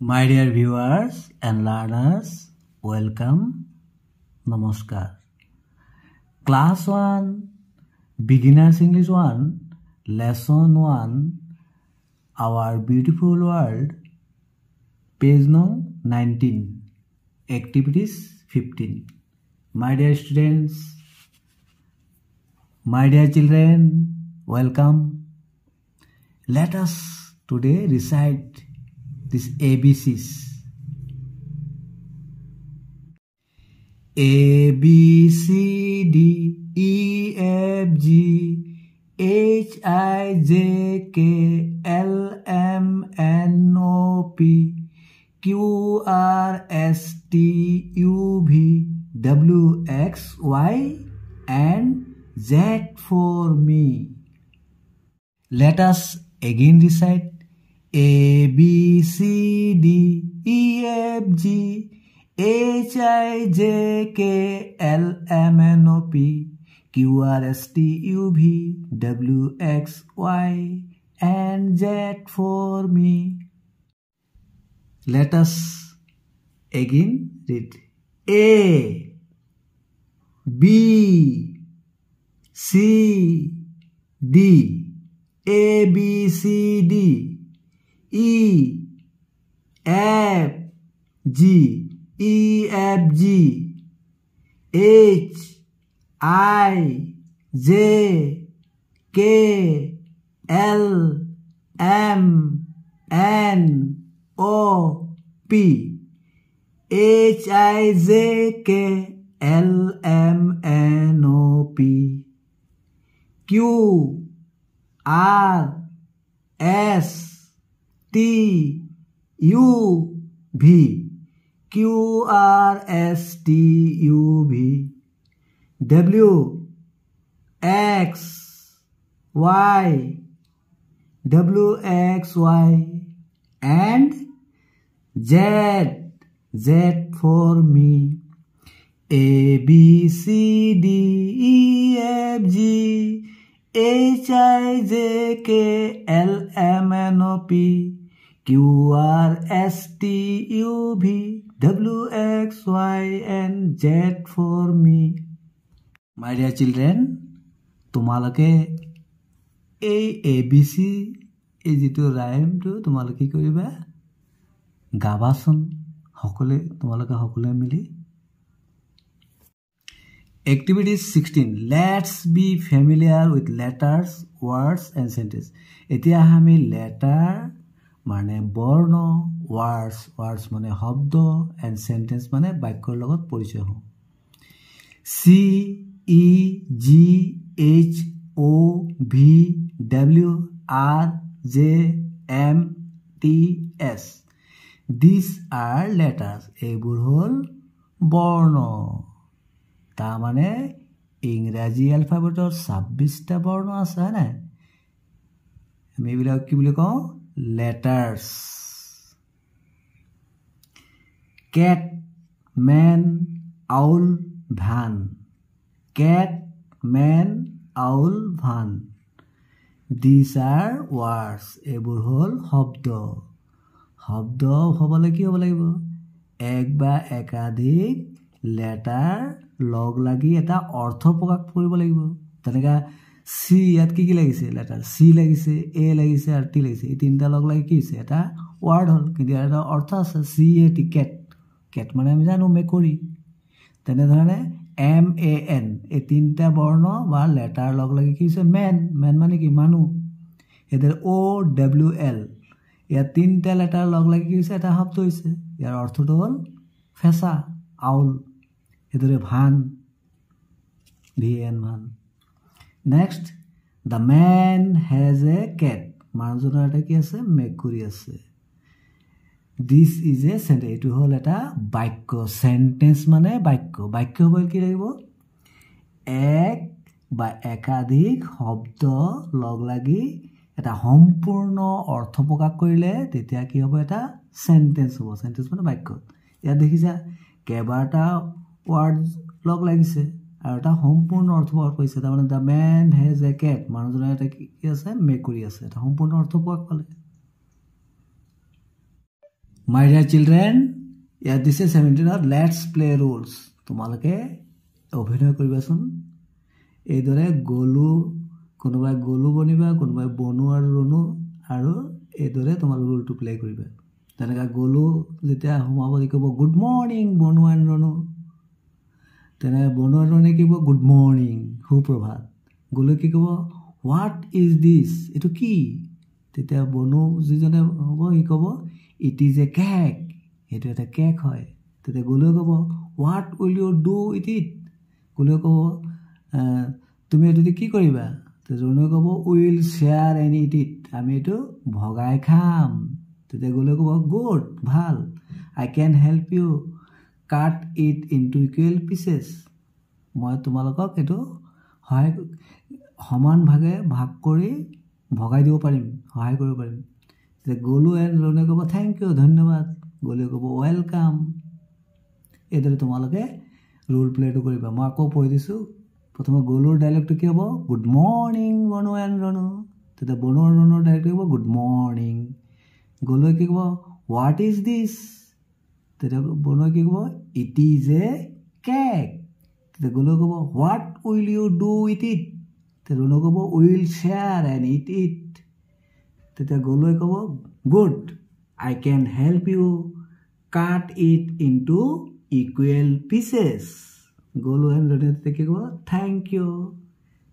My dear viewers and learners, welcome. Namaskar. Class 1, Beginners English 1, Lesson 1, Our Beautiful World, page number 19, Activities 15. My dear students, my dear children, welcome. Let us today recite this ABCs. A, B, C, D, E, F, G, H, I, J, K, L, M, N, O, P, Q, R, S, T, U, V, W, X, Y, and Z for me. Let us again recite a B C D E F G H I J K L M N O P Q R S T U V W X Y and Z for me. Let us again read A B C D A B C D E F G E F G H I J K L M N O P H I J K L M N O P Q R S T U V Q R S T U V W X Y W X Y and Z Z for me A B C D E F G H I J K L M N O P Q R S T U V W X Y and Z for me my dear children তোমালোকে এই A B C এই যিটো ৰাইমটো তোমালোকে কৰিবা গাবাচোন সকলোৱে তোমালোকে সকলোৱে মিলি activities sixteen let's be familiar with letters words and sentences এতিয়া আমি লেটাৰ মানে বৰ্ণ ৱাৰ্ডছ ৱাৰ্ডছ মানে শব্দ এণ্ড চেণ্টেন্স মানে বাক্যৰ লগত পৰিচয় হওঁ C E G H O' V W R J M T S this are letters এইবোৰ হ'ল বৰ্ণ তাৰমানে ইংৰাজী এলফাবেটৰ ছাব্বিছটা বৰ্ণ আছে হয় নাই আমি এইবিলাক কি বুলি কওঁ letters cat man owl van cat man owl van these are words ebur hol hobdo hobdo hobole ki hobo laibo ek ba ekadhik letter log lagi eta ortho prokak koribo laibo tenega চি ইয়াত কি কি লাগিছে letter C লাগিছে এ লাগিছে আৰু T লাগিছে এই তিনিটা লগ লাগি কি হৈছে এটা ৱাৰ্ড হ'ল কিন্তু ইয়াৰ এটা অৰ্থ আছে চি এ টি কেট কেট মানে আমি জানো মেকুৰী তেনেধৰণে এম এ এন এই তিনিটা বৰ্ণ বা লেটাৰ লগ লাগি কি হৈছে মেন মেন মানে কি মানুহ সেইদৰে অ' ডাব্লিউ এল ইয়াৰ তিনিটা লেটাৰ লগ লাগি কি হৈছে এটা শব্দ হৈছে ইয়াৰ অৰ্থটো হ'ল ফেঁচা আউল সেইদৰে van V N van next the man has a cat মানুহজনৰ এটা কি আছে মেকুৰী আছে দিছ ইজ এ চেণ্টেন এইটো হ'ল এটা বাক্য চেণ্টেন্স মানে বাক্য বাক্য হ'ব কি লাগিব এক বা একাধিক শব্দ লগ লাগি এটা সম্পূৰ্ণ অৰ্থ প্ৰকাশ কৰিলে তেতিয়া কি হ'ব এটা চেণ্টেন্স হ'ব চেণ্টেন্স মানে বাক্য ইয়াত দেখিছা কেইবাটা ৱৰ্ড লগ লাগিছে আৰু এটা সম্পূৰ্ণ অৰ্থ পোৱা কৈছে তাৰমানে the man has a cat মানুহজনে এটা কি আছে মেকুৰী আছে এটা সম্পূৰ্ণ অৰ্থ পোৱা ক'লে মাই ডিয়াৰ চিলড্ৰেন ইয়াত দিছে চেভেণ্টিনত লেটছ প্লে ৰোলছ তোমালোকে অভিনয় কৰিবাচোন এইদৰে গলো কোনোবাই গলো বনিবা কোনোবাই বনো আৰু ৰণো আৰু এইদৰে তোমালোক ৰোলটো প্লে' কৰিবা তেনেকৈ গ'লো যেতিয়া সোমাব দি ক'ব গুড মৰ্ণিং বনোৱা ৰণো তেনে বনোৱা ধৰণে কি ক'ব গুড মৰ্ণিং সুপ্ৰভাত গ'লে কি ক'ব হোৱাট ইজ দিছ এইটো কি তেতিয়া বনো যিজনে হ'ব সি ক'ব ইট ইজ এ কেক সেইটো এটা কেক হয় তেতিয়া গ'লেও ক'ব what will you do it it গ'লেও ক'ব তুমি এইটো কি কৰিবা জোনে ক'ব will share and it it আমি এইটো ভগাই খাম তেতিয়া গ'লেও ক'ব গুড ভাল I can help you cut it into equal pieces মই তোমালোকক এইটো সহায় সমানভাগে ভাগ কৰি ভগাই দিব পাৰিম সহায় কৰিব পাৰিম যে গ'লো এণ্ড ৰণে ক'ব থেংক ইউ ধন্যবাদ গ'লে ক'ব ৱেলকাম এইদৰে তোমালোকে ৰোল প্লে'টো কৰিবা মই আকৌ পঢ়ি দিছোঁ প্ৰথমে গ'লোৰ ডাইলগটো কি হ'ব good morning Ranu and Ranu তেতিয়া বনোৱাৰ ৰণুৰ ডাইলগটো কি হ'ব গুড মৰ্ণিং গ'লুৱে কি ক'ব হোৱাট ইজ দিছ তেতিয়া বনোৱা কি ক'ব ইট ইজ এ কেক তেতিয়া গুণে ক'ব what will you do it it তেতিয়া গুণে ক'ব will share and it it তেতিয়া গলৈ ক'ব good I can help you cut it in to equal pieces গলো এনেধৰণে তেতিয়া কি ক'ব থেংক ইউ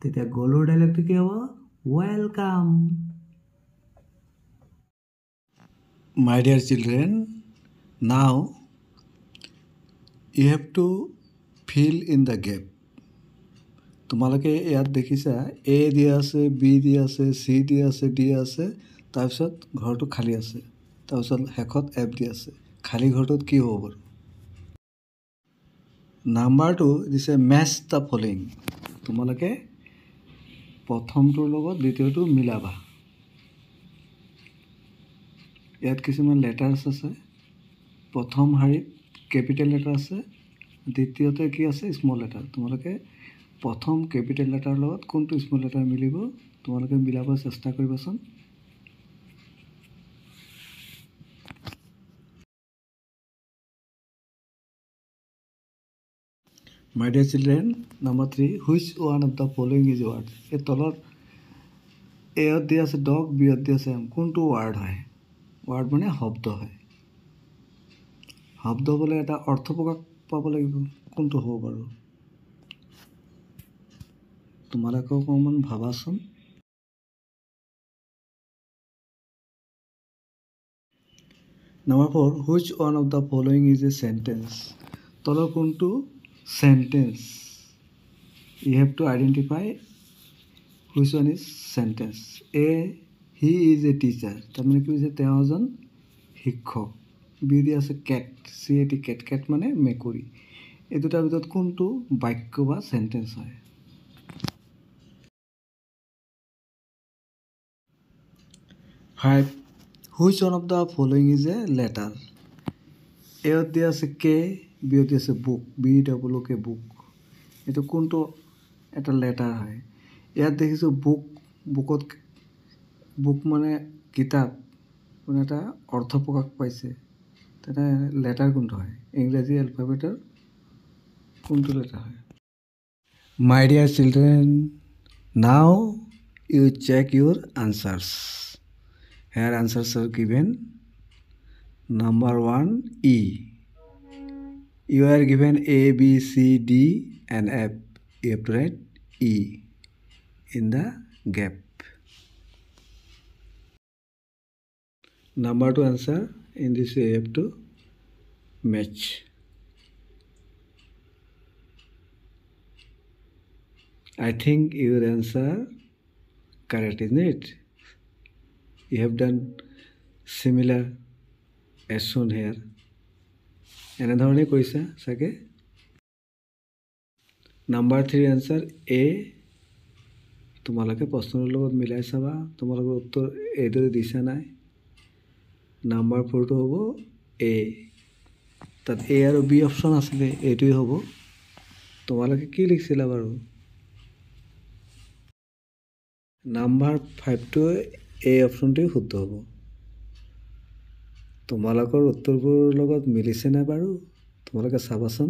তেতিয়া গলোৰ ডাইলগটো কি হ'ব welcome my dear children now you have to fill in the gap তোমালোকে ইয়াত দেখিছা এ দি আছে বি দি আছে চি দি আছে ডি আছে তাৰপিছত ঘৰটো খালী আছে তাৰপিছত শেষত এফ ডি আছে খালী ঘৰটোত কি হ'ব বাৰু নাম্বাৰটো দিছে মেচ দ্য ফলিং তোমালোকে প্ৰথমটোৰ লগত দ্বিতীয়টো মিলাবা ইয়াত কিছুমান লেটাৰ্ছ আছে প্ৰথম শাৰীত কেপিটেল লেটাৰ আছে দ্বিতীয়তে কি আছে স্মল লেটাৰ তোমালোকে প্ৰথম কেপিটেল লেটাৰ লগত কোনটো স্মল লেটাৰ মিলিব তোমালোকে মিলাব চেষ্টা কৰিবাচোন my dear children number three which one of the following is word এই তলত এত দিয়া আছে ডগ বিয়ত দিয়া আছে এম কোনটো ৱাৰ্ড হয় ৱাৰ্ড মানে শব্দ হয় শব্দ বোলে এটা অৰ্থ প্ৰকাশ পাব লাগিব কোনটো হ'ব বাৰু তোমালোকেও অকণমান ভাবাচোন number four which one of the following is a sentence তলৰ কোনটো sentence you have to identify which one is sentence a he is a teacher তাৰমানে কি হৈছে তেওঁ এজন শিক্ষক বি দি আছে কেট চি এ টি কেট কেট মানে মেকুৰী এই দুটাৰ ভিতৰত কোনটো বাক্য বা চেণ্টেঞ্চ হয় hi which one of the following is a letter এত দিয়া আছে কে বিয়ত দি আছে book B W K book এইটো কোনটো এটা লেটাৰ হয় ইয়াত দেখিছোঁ বুক বুকত বুক মানে কিতাপ কোনো এটা অৰ্থ প্ৰকাশ পাইছে लैटार कौन है इंगराजी एलफाबेटर कौन लेटर है my dear children now you check your answers here answers are given number one E you are given A B C D and F you have to write E in the gap number two answer in this way have to match. I think your answer correct, isn't it? You have done similar as shown here. এনে ধৰণে কৰিছা চাগে number three answer এ তোমালোকে প্ৰশ্নৰ লগত মিলাই চাবা তোমালোকৰ উত্তৰ এইদৰে দিছা নাই নাম্বাৰ ফ'ৰটো হ'ব এ তাত এ আৰু বি অপশ্যন আছিলে এইটোৱে হ'ব তোমালোকে কি লিখিছিলা বাৰু নাম্বাৰ ফাইভটোৱে এই অপশ্যনটোৱে শুদ্ধ হ'ব তোমালোকৰ উত্তৰবোৰৰ লগত মিলিছেনে বাৰু তোমালোকে চাবাচোন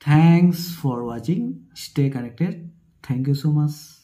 Thanks for watching. Stay connected. Thank you so much.